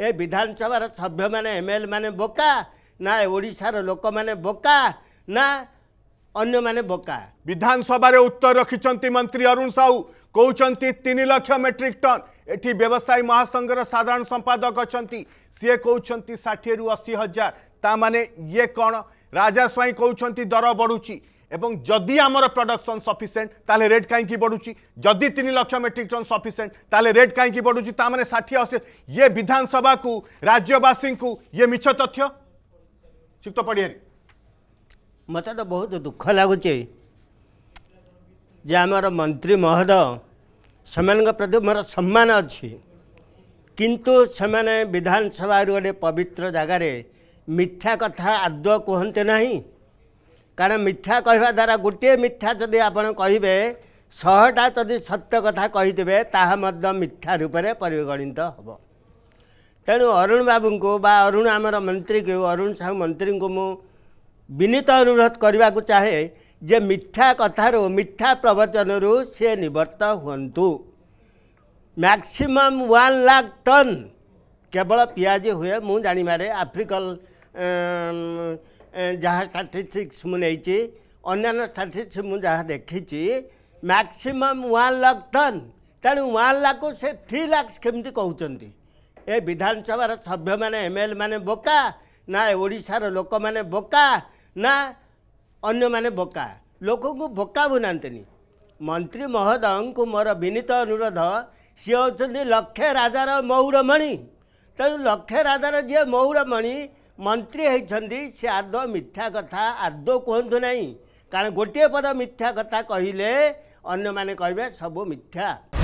ए विधानसभा सभ्य मैंने M MLA मैंने बोका ना ओडार लोक मैंने बोका ना अन्य मैंने बोका विधानसभा उत्तर रखिंट मंत्री अरुण साहू कहते तीन लक्ष मेट्रिक टन ଏଠି ବ୍ୟବସାୟୀ ମହାସଂଘର ସାଧାରଣ ସମ୍ପାଦକ ଅଛନ୍ତି ସିଏ କହୁଛନ୍ତି ଷାଠିଏରୁ ଅଶୀ ହଜାର ତା ମାନେ ଇଏ କ'ଣ ରାଜା ସ୍ୱାଇଁ କହୁଛନ୍ତି ଦର ବଢ଼ୁଛି এবং যদি আমার প্রডকশন সফিসিয়েন্ট তাহলে রেট কী বড়ুচি যদি তিন লক্ষ মেট্রিক টন সফিসিয়েন্ট তাহলে রেট কী বড়ুচি তা মানে ষাঠিয়ে অশী ইয়ে বিধানসভা রাজ্যবাসী ইয়ে মিছ তথ্য যুক্ত পড়িয়ারি মতো তো বহুত দুঃখ লাগুচি যে আমার মন্ত্রী মহোদয় সেমানক প্রতি মোর সম্মান অছি কিন্তু সেমানে বিধানসভার গোটে পবিত্র জায়গায় মিথ্যা কথা আদৌ কুহতে ନାହିଁ କାରଣ ମିଥ୍ୟା କହିବା ଦ୍ୱାରା ଗୋଟିଏ ମିଥ୍ୟା ଯଦି ଆପଣ କହିବେ ଶହେଟା ଯଦି ସତ୍ୟ କଥା କହିଥିବେ ତାହା ମଧ୍ୟ ମିଥ୍ୟା ରୂପରେ ପରିଗଣିତ ହେବ ତେଣୁ ଅରୁଣ ବାବୁଙ୍କୁ ବା ଅରୁଣ ଆମର ମନ୍ତ୍ରୀକୁ ଅରୁଣ ସାହୁ ମନ୍ତ୍ରୀଙ୍କୁ ମୁଁ ବିନୀତ ଅନୁରୋଧ କରିବାକୁ ଚାହେଁ ଯେ ମିଥ୍ୟା କଥାରୁ ମିଥ୍ୟା ପ୍ରବଚନରୁ ସିଏ ନିବର୍ତ୍ତ ହୁଅନ୍ତୁ ମ୍ୟାକ୍ସିମମ୍ ୱାନ୍ ଲାକ୍ ଟନ୍ କେବଳ ପିଆଜ ହୁଏ ମୁଁ ଜାଣିବାରେ ଆଫ୍ରିକାଲ୍ ଯାହା ଷ୍ଟାଟିଷ୍ଟିକ୍ସ ମୁଁ ନେଇଛି ଅନ୍ୟାନ୍ୟ ଷ୍ଟାଟିଷ୍ଟିକ୍ସ ମୁଁ ଯାହା ଦେଖିଛି ମ୍ୟାକ୍ସିମମ୍ ୱାନ୍ ଲାଖ୍ ଟନ୍ ତେଣୁ ୱାନ୍ ଲାଖ୍କୁ ସେ ଥ୍ରୀ ଲାଖ୍ସ କେମିତି କହୁଛନ୍ତି ଏ ବିଧାନସଭାର ସଭ୍ୟମାନେ ଏମ୍ ଏଲ୍ ମାନେ ବୋକା ନା ଓଡ଼ିଶାର ଲୋକମାନେ ବୋକା ନା ଅନ୍ୟମାନେ ବୋକା ଲୋକଙ୍କୁ ବୋକା ବୁନାନ୍ତିନି ମନ୍ତ୍ରୀ ମହୋଦୟଙ୍କୁ ମୋର ବିନୀତ ଅନୁରୋଧ ସିଏ ହେଉଛନ୍ତି ଲକ୍ଷେ ରାଜାର ମୟୂରମଣି ତେଣୁ ଲକ୍ଷେ ରାଜାର ଯିଏ ମୟୂରମଣି मन्त्री भन्छन्दी स्यादो मिठ्ठा कथा अर्दो कोन्दो नै कारण गोटीए पद मिथ्या कथा कहिले अन्य माने कहिबे सब मिथ्या